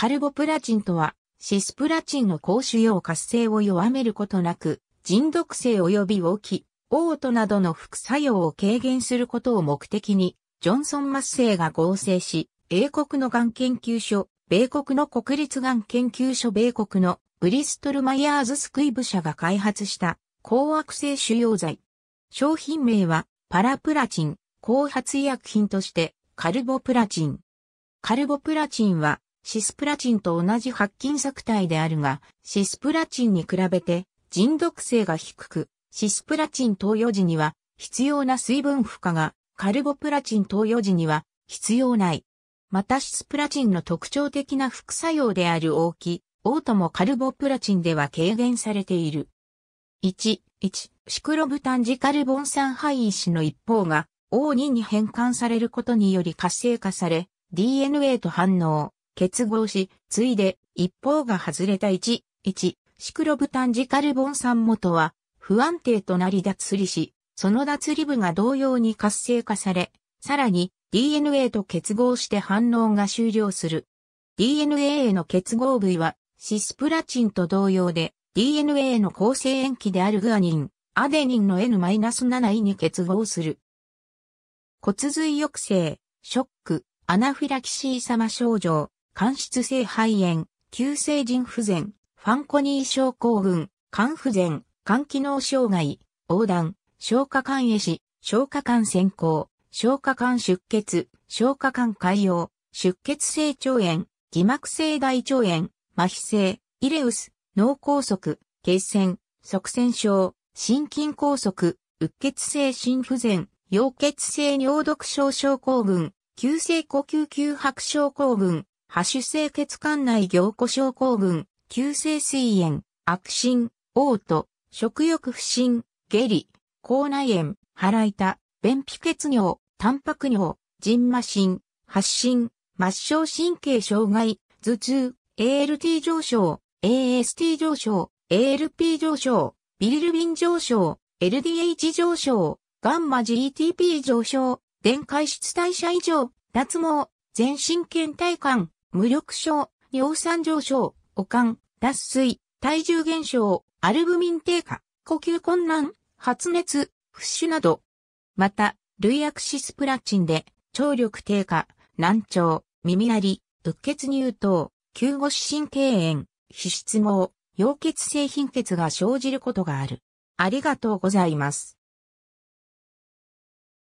カルボプラチンとは、シスプラチンの高腫瘍活性を弱めることなく、腎毒性及び大き、オートなどの副作用を軽減することを目的に、ジョンソン・マッが合成し、英国のがん研究所、米国の国立がん研究所、米国のブリストル・マイヤーズ・スクイブ社が開発した高悪性腫瘍剤。商品名はパラプラチン、後発医薬品としてカルボプラチン。カルボプラチンはシスプラチンと同じ白金作体であるが、シスプラチンに比べて人毒性が低く、シスプラチン投与時には必要な水分負荷が、カルボプラチン投与時には必要ない。またシスプラチンの特徴的な副作用である大き、オートもカルボプラチンでは軽減されている。1、1、シクロブタンジカルボン酸配位子の一方が O2 に変換されることにより活性化され、DNA と反応。結合し、ついで、一方が外れた1、1、シクロブタンジカルボン酸元は、不安定となり脱離し、その脱離部が同様に活性化され、さらに DNA と結合して反応が終了する。DNA への結合部位はシスプラチンと同様で DNA の構成塩基であるグアニン、アデニンの n 7位に結合する。骨髄抑制、ショック、アナフィラキシー様症状、間質性肺炎、急性腎不全、ファンコニー症候群、肝不全、肝機能障害、横断、消化管壊死、消化管先行、消化管出血、消化管潰瘍、出血性腸炎、偽膜性大腸炎、麻痺性、イレウス、脳梗塞、血栓、側栓症、心筋梗塞、うっ血性心不全、溶血性尿毒症症候群、急性呼吸吸迫症候群、発種性血管内凝固症候群、急性水炎、悪心、嘔吐、食欲不振、下痢、口内炎、腹痛、便秘血尿、タンパク尿、腎麻疹、発疹、末梢神経障害、頭痛、ALT 上昇、AST 上昇、ALP 上昇、ビリルビン上昇、LDH 上昇、ガンマ GTP 上昇、電解質代謝異常、脱毛、全身倦怠感、無力症、尿酸上昇、悪寒、脱水、体重減少、アルブミン低下、呼吸困難、発熱、不死など。また、類アクシスプラチンで、聴力低下、難聴、耳鳴り、うっ血乳頭、急護、視神経炎、皮質毛、溶血性貧血が生じることがある。ありがとうございます。